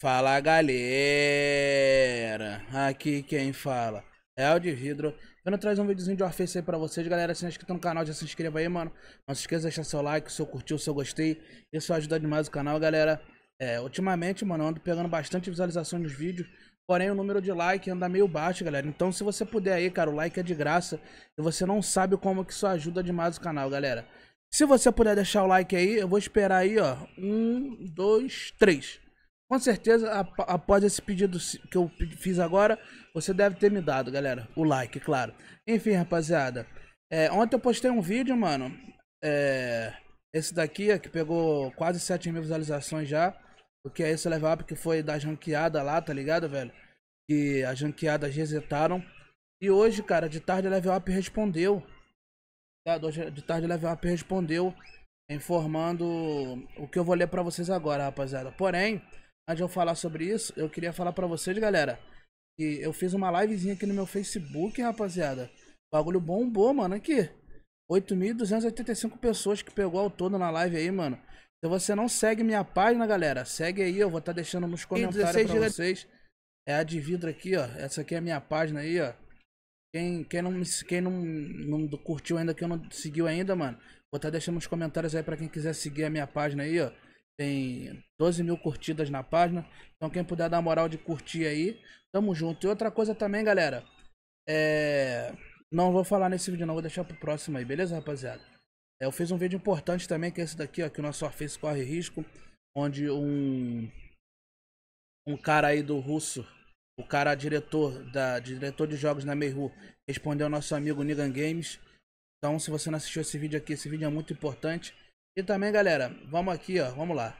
Fala galera, aqui quem fala é o de Eu Vendo traz um videozinho de Orface aí pra vocês, galera. Se não é inscrito no canal, já se inscreva aí, mano. Não se esqueça de deixar seu like, seu curtiu, seu gostei. Isso ajuda demais o canal, galera. É, ultimamente, mano, eu ando pegando bastante visualização nos vídeos. Porém, o número de like anda meio baixo, galera. Então, se você puder aí, cara, o like é de graça. E você não sabe como que isso ajuda demais o canal, galera. Se você puder deixar o like aí, eu vou esperar aí, ó. Um, dois, três. Com certeza, após esse pedido que eu fiz agora, você deve ter me dado, galera. O like, claro. Enfim, rapaziada. É, ontem eu postei um vídeo, mano. É, esse daqui, que pegou quase 7 mil visualizações já. O que é esse level up que foi da janqueada lá, tá ligado, velho? Que as janqueadas resetaram. E hoje, cara, de tarde a level up respondeu. Tá? de tarde a level up respondeu. Informando o que eu vou ler pra vocês agora, rapaziada. Porém, Antes de eu falar sobre isso, eu queria falar para vocês, galera, que eu fiz uma livezinha aqui no meu Facebook, rapaziada. O bagulho bombou, mano, aqui. 8.285 pessoas que pegou ao todo na live aí, mano. Se você não segue minha página, galera, segue aí, eu vou estar tá deixando nos comentários pra vocês. É a de vidro aqui, ó. Essa aqui é a minha página aí, ó. Quem, quem, não, quem não, não curtiu ainda, quem não seguiu ainda, mano, vou estar tá deixando nos comentários aí pra quem quiser seguir a minha página aí, ó. Tem 12 mil curtidas na página. Então quem puder dar moral de curtir aí, tamo junto. E outra coisa também, galera. É... Não vou falar nesse vídeo não, vou deixar pro próximo aí, beleza, rapaziada? É, eu fiz um vídeo importante também, que é esse daqui, ó. Que o nosso Surface corre risco. Onde um... Um cara aí do russo o cara diretor da diretor de jogos na Meihu respondeu ao nosso amigo Nigan Games. Então, se você não assistiu esse vídeo aqui, esse vídeo é muito importante. E também, galera, vamos aqui, ó, vamos lá.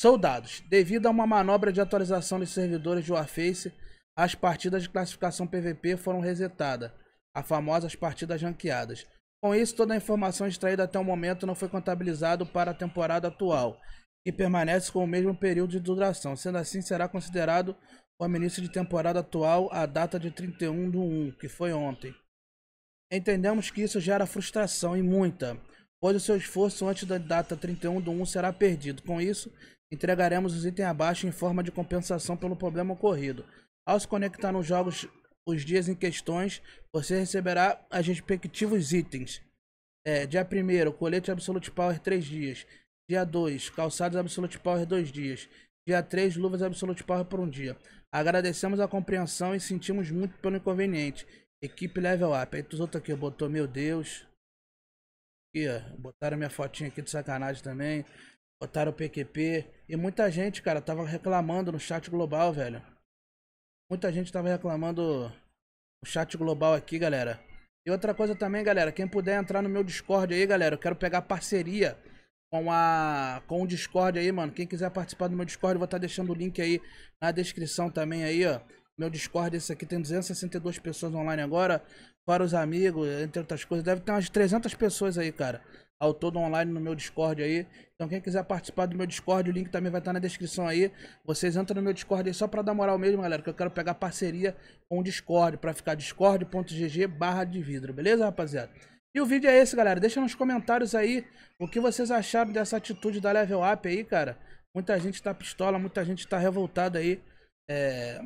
Soldados, devido a uma manobra de atualização dos servidores de Warface, as partidas de classificação PVP foram resetadas, a famosa partidas ranqueadas. Com isso, toda a informação extraída até o momento não foi contabilizada para a temporada atual e permanece com o mesmo período de duração. Sendo assim, será considerado o início de temporada atual a data de 31 de 1, que foi ontem. Entendemos que isso gera frustração e muita pois o seu esforço antes da data 31 do 1 será perdido. Com isso, entregaremos os itens abaixo em forma de compensação pelo problema ocorrido. Ao se conectar nos jogos os dias em questões, você receberá as respectivos itens. É, dia 1 colete Absolute Power 3 dias. Dia 2, calçados Absolute Power 2 dias. Dia 3, luvas Absolute Power por um dia. Agradecemos a compreensão e sentimos muito pelo inconveniente. Equipe level up. Aí tu outros aqui botou, meu Deus aqui, ó. Botaram minha fotinha aqui de sacanagem também. Botaram o PQP. E muita gente, cara, tava reclamando no chat global, velho. Muita gente tava reclamando no chat global aqui, galera. E outra coisa também, galera, quem puder entrar no meu Discord aí, galera, eu quero pegar parceria com a com o Discord aí, mano. Quem quiser participar do meu Discord, eu vou estar tá deixando o link aí na descrição também aí, ó meu Discord, esse aqui tem 262 pessoas online agora. Para os amigos, entre outras coisas. Deve ter umas 300 pessoas aí, cara. Ao todo online no meu Discord aí. Então quem quiser participar do meu Discord, o link também vai estar tá na descrição aí. Vocês entram no meu Discord aí só para dar moral mesmo, galera. Que eu quero pegar parceria com o Discord. para ficar discord.gg barra de vidro. Beleza, rapaziada? E o vídeo é esse, galera. Deixa nos comentários aí o que vocês acharam dessa atitude da Level Up aí, cara. Muita gente tá pistola, muita gente tá revoltada aí. É,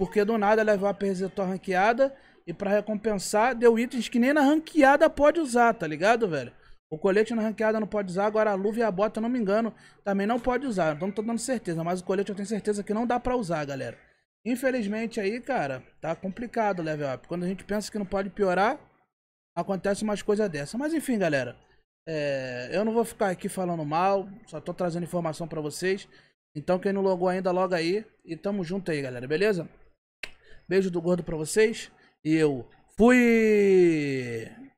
porque do nada levou a peseta ranqueada e para recompensar deu itens que nem na ranqueada pode usar, tá ligado, velho? O colete na ranqueada não pode usar, agora a luva e a bota, não me engano, também não pode usar. Então não tô dando certeza, mas o colete eu tenho certeza que não dá pra usar, galera. Infelizmente aí, cara, tá complicado o level up. Quando a gente pensa que não pode piorar, acontece umas coisas dessa. Mas enfim, galera, é... eu não vou ficar aqui falando mal, só tô trazendo informação pra vocês. Então quem não logou ainda, logo aí. E tamo junto aí, galera, beleza? Beijo do gordo pra vocês. E eu fui!